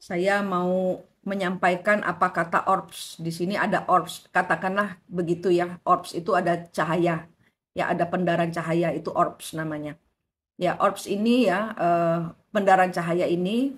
saya mau menyampaikan apa kata orbs. Di sini ada orbs. Katakanlah begitu ya. Orbs itu ada cahaya. Ya, ada pendaran cahaya itu orbs namanya. Ya, orbs ini ya eh, pendaran cahaya ini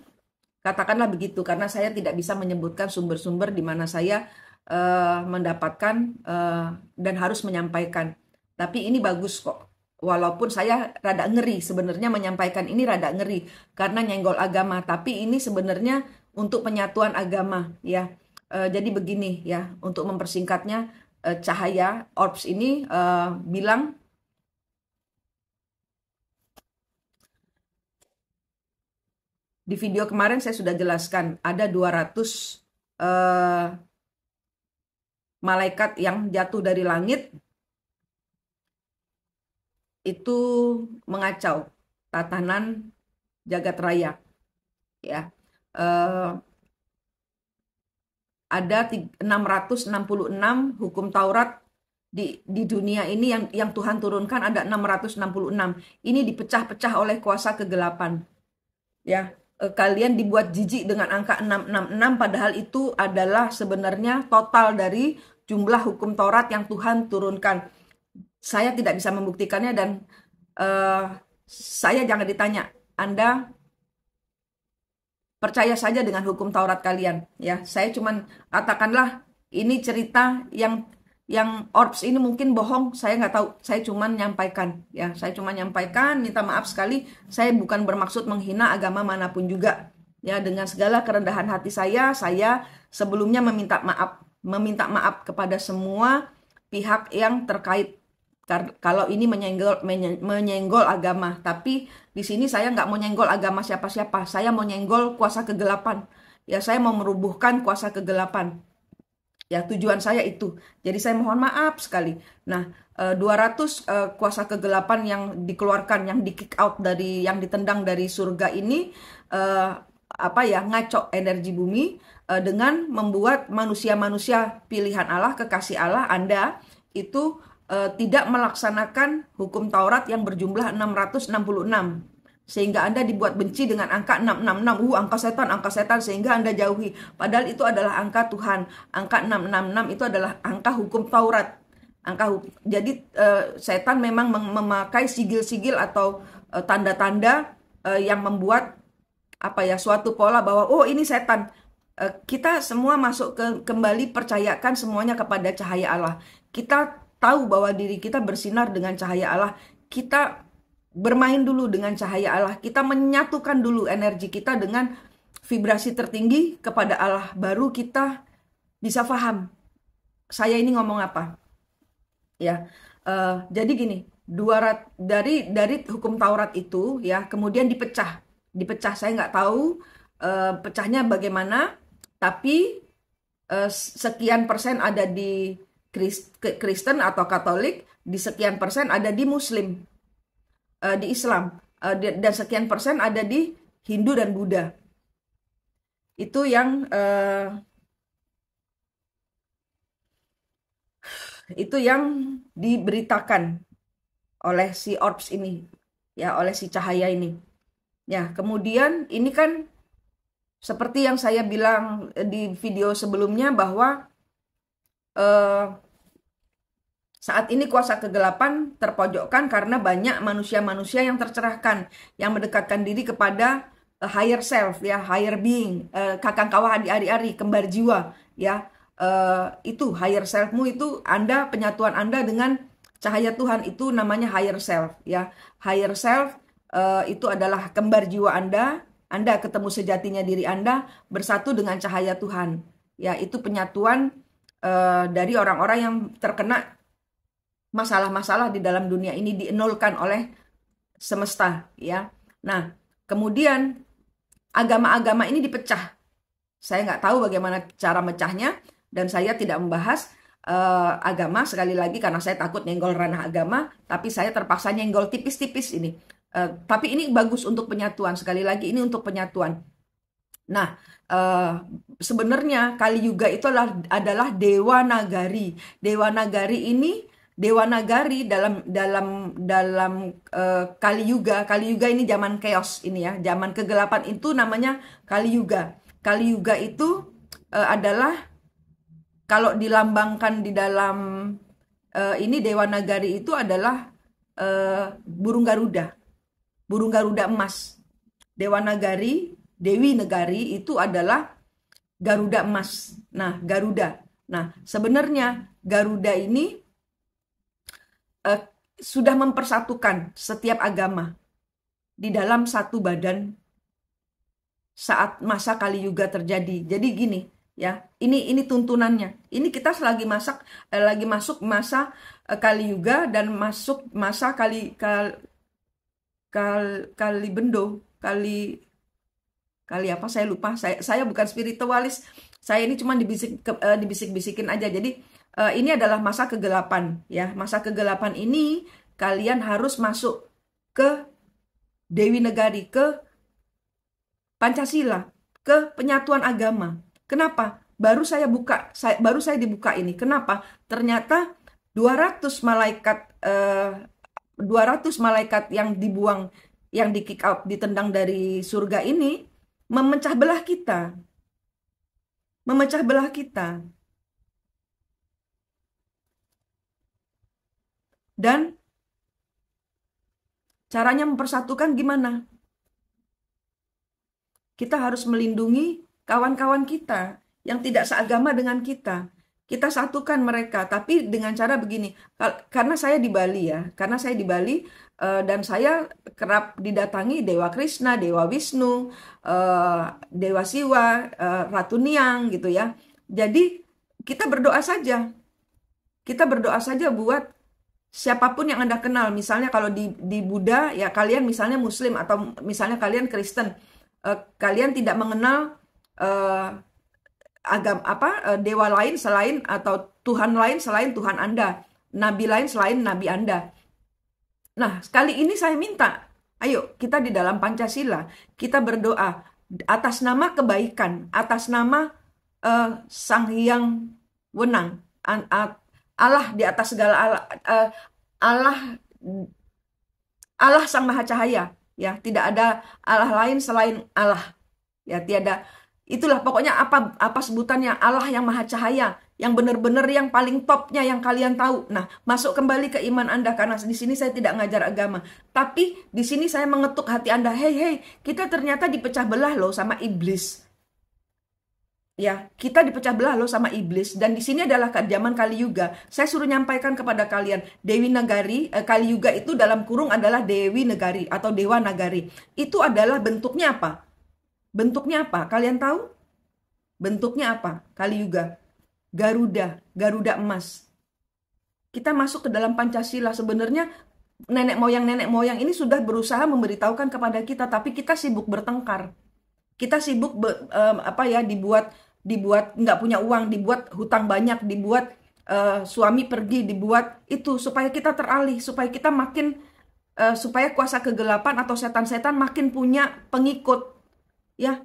katakanlah begitu karena saya tidak bisa menyebutkan sumber-sumber di mana saya eh, mendapatkan eh, dan harus menyampaikan. Tapi ini bagus kok walaupun saya rada ngeri sebenarnya menyampaikan ini rada ngeri karena nyenggol agama tapi ini sebenarnya untuk penyatuan agama ya e, jadi begini ya untuk mempersingkatnya e, cahaya orbs ini e, bilang di video kemarin saya sudah jelaskan ada 200 e, malaikat yang jatuh dari langit itu mengacau tatanan jagat raya ya uh, ada 666 hukum Taurat di di dunia ini yang yang Tuhan turunkan ada 666 ini dipecah-pecah oleh kuasa kegelapan ya eh, kalian dibuat jijik dengan angka 666 padahal itu adalah sebenarnya total dari jumlah hukum Taurat yang Tuhan turunkan saya tidak bisa membuktikannya dan uh, saya jangan ditanya. Anda percaya saja dengan hukum Taurat kalian ya. Saya cuman katakanlah ini cerita yang yang orbs ini mungkin bohong, saya nggak tahu. Saya cuman nyampaikan ya, saya cuman nyampaikan, minta maaf sekali. Saya bukan bermaksud menghina agama manapun juga. Ya, dengan segala kerendahan hati saya, saya sebelumnya meminta maaf, meminta maaf kepada semua pihak yang terkait kalau ini menyenggol menyenggol agama tapi di sini saya nggak mau nyenggol agama siapa-siapa saya mau nyenggol kuasa kegelapan ya saya mau merubuhkan kuasa kegelapan ya tujuan saya itu jadi saya mohon maaf sekali nah 200 eh, eh, kuasa kegelapan yang dikeluarkan yang di kick out dari yang ditendang dari surga ini eh, apa ya ngaco energi bumi dengan membuat manusia-manusia pilihan Allah kekasih Allah Anda itu uh, tidak melaksanakan hukum Taurat yang berjumlah 666 sehingga Anda dibuat benci dengan angka 666. Uh, angka setan, angka setan sehingga Anda jauhi. Padahal itu adalah angka Tuhan. Angka 666 itu adalah angka hukum Taurat. Angka hukum. jadi uh, setan memang memakai sigil-sigil atau eh, tanda-tanda uh, yang membuat apa ya suatu pola bahwa oh ini setan. kita semua masuk ke kembali percayakan semuanya kepada cahaya Allah. Kita tahu bahwa diri kita bersinar dengan cahaya Allah, kita bermain dulu dengan cahaya Allah, kita menyatukan dulu energi kita dengan vibrasi tertinggi kepada Allah, baru kita bisa paham saya ini ngomong apa. Ya. Uh, jadi gini, dua rat, dari dari hukum Taurat itu ya kemudian dipecah dipecah saya nggak tahu uh, pecahnya bagaimana tapi uh, sekian persen ada di Kristen atau Katolik di sekian persen ada di Muslim, eh, di Islam, eh, dan sekian persen ada di Hindu dan Buddha. Itu yang eh, itu yang diberitakan oleh si orbs ini, ya oleh si cahaya ini. Ya, kemudian ini kan seperti yang saya bilang di video sebelumnya bahwa Eh, saat ini kuasa kegelapan terpojokkan karena banyak manusia-manusia yang tercerahkan, yang mendekatkan diri kepada uh, higher self, ya higher being, uh, kakang kawah ari-ari, kembar jiwa, ya uh, itu higher selfmu itu Anda penyatuan Anda dengan cahaya Tuhan itu namanya higher self, ya higher self uh, itu adalah kembar jiwa Anda, Anda ketemu sejatinya diri Anda bersatu dengan cahaya Tuhan, ya itu penyatuan Eh, dari orang-orang yang terkena masalah-masalah di dalam dunia ini dienolkan oleh semesta ya. Nah, kemudian agama-agama ini dipecah. Saya nggak tahu bagaimana cara mecahnya dan saya tidak membahas uh, agama sekali lagi karena saya takut nyenggol ranah agama, tapi saya terpaksa nyenggol tipis-tipis ini. Uh, tapi ini bagus untuk penyatuan sekali lagi ini untuk penyatuan. Nah, uh, sebenarnya Kali Yuga itu adalah, adalah dewa nagari. Dewa nagari ini dewa nagari dalam dalam dalam uh, eh, Kali Yuga. Kali Yuga ini zaman chaos ini ya, zaman kegelapan itu namanya Kali Yuga. Kali Yuga itu uh, adalah kalau dilambangkan di dalam uh, ini dewa nagari itu adalah uh, burung garuda. Burung garuda emas. Dewa nagari Dewi Negari itu adalah Garuda emas. Nah, Garuda. Nah, sebenarnya Garuda ini eh, sudah mempersatukan setiap agama di dalam satu badan saat masa Kali Yuga terjadi. Jadi gini, ya. Ini ini tuntunannya. Ini kita lagi masak eh, lagi masuk masa eh, Kali Yuga dan masuk masa Kali Kal Kal bendo, Kali kali apa saya lupa saya saya bukan spiritualis saya ini cuma dibisik ke, uh, dibisik-bisikin aja jadi uh, ini adalah masa kegelapan ya masa kegelapan ini kalian harus masuk ke Dewi Negari ke Pancasila ke penyatuan agama kenapa baru saya buka saya, baru saya dibuka ini kenapa ternyata 200 malaikat uh, eh, 200 malaikat yang dibuang yang di kick out ditendang dari surga ini memecah belah kita. Memecah belah kita. Dan caranya mempersatukan gimana? Kita harus melindungi kawan-kawan kita yang tidak seagama dengan kita. Kita satukan mereka, tapi dengan cara begini. Karena saya di Bali ya, karena saya di Bali, Eh, dan saya kerap didatangi Dewa Krishna, Dewa Wisnu, eh, Dewa Siwa, eh, Ratu Niang gitu ya. Jadi kita berdoa saja. Kita berdoa saja buat siapapun yang Anda kenal. Misalnya kalau di, di Buddha ya kalian misalnya Muslim atau misalnya kalian Kristen. Kalian tidak mengenal agam apa dewa lain selain atau Tuhan lain selain Tuhan Anda, nabi lain selain nabi Anda. Nah, sekali ini saya minta, ayo kita di dalam Pancasila, kita berdoa atas nama kebaikan, atas nama uh, Sang Hyang Wenang, Allah di atas segala Allah, eh, uh, Allah Allah Sang Maha Cahaya, ya, tidak ada Allah lain selain Allah. Ya, tiada itulah pokoknya apa apa sebutannya Allah yang Maha Cahaya, yang benar-benar yang paling topnya yang kalian tahu. Nah, masuk kembali ke iman Anda karena di sini saya tidak ngajar agama, tapi di sini saya mengetuk hati Anda, "Hei, hei, kita ternyata dipecah belah loh sama iblis." Ya, kita dipecah belah loh sama iblis dan di sini adalah zaman Kali Yuga. Saya suruh nyampaikan kepada kalian, Dewi Nagari, eh, Kali Yuga itu dalam kurung adalah Dewi Nagari atau Dewa Nagari. Itu adalah bentuknya apa? Bentuknya apa? Kalian tahu? Bentuknya apa? Kali Yuga. Garuda, Garuda emas. Kita masuk ke dalam Pancasila sebenarnya nenek moyang nenek moyang ini sudah berusaha memberitahukan kepada kita tapi kita sibuk bertengkar. Kita sibuk be, um, apa ya dibuat dibuat nggak punya uang, dibuat hutang banyak, dibuat uh, suami pergi, dibuat itu supaya kita teralih, supaya kita makin uh, supaya kuasa kegelapan atau setan-setan makin punya pengikut. Ya.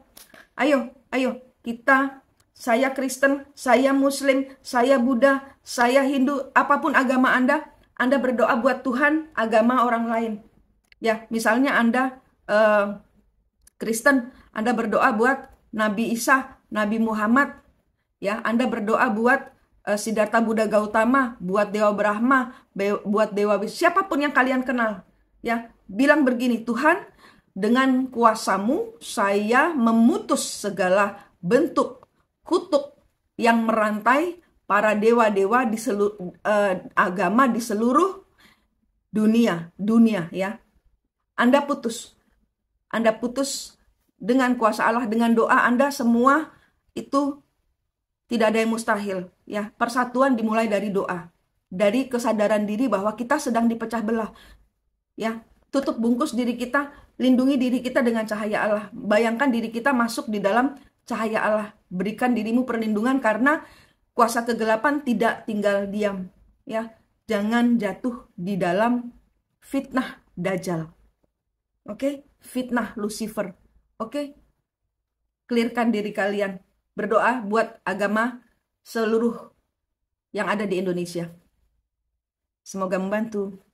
Ayo, ayo kita saya Kristen, saya Muslim, saya Buddha, saya Hindu, apapun agama Anda, Anda berdoa buat Tuhan, agama orang lain. Ya, misalnya Anda uh, Kristen, Anda berdoa buat Nabi Isa, Nabi Muhammad, ya, Anda berdoa buat uh, Siddhartha Buddha Gautama, buat Dewa Brahma, buat Dewa Wis, siapapun yang kalian kenal, ya, bilang begini, Tuhan, dengan kuasamu saya memutus segala bentuk kutuk yang merantai para dewa-dewa di seluruh eh, agama di seluruh dunia, dunia ya. Anda putus. Anda putus dengan kuasa Allah, dengan doa Anda semua itu tidak ada yang mustahil ya. Persatuan dimulai dari doa, dari kesadaran diri bahwa kita sedang dipecah belah. Ya, tutup bungkus diri kita, lindungi diri kita dengan cahaya Allah. Bayangkan diri kita masuk di dalam cahaya Allah. Berikan dirimu perlindungan karena kuasa kegelapan tidak tinggal diam. Ya, jangan jatuh di dalam fitnah dajjal. Oke, okay? fitnah Lucifer. Oke. Okay? Clearkan diri kalian. Berdoa buat agama seluruh yang ada di Indonesia. Semoga membantu.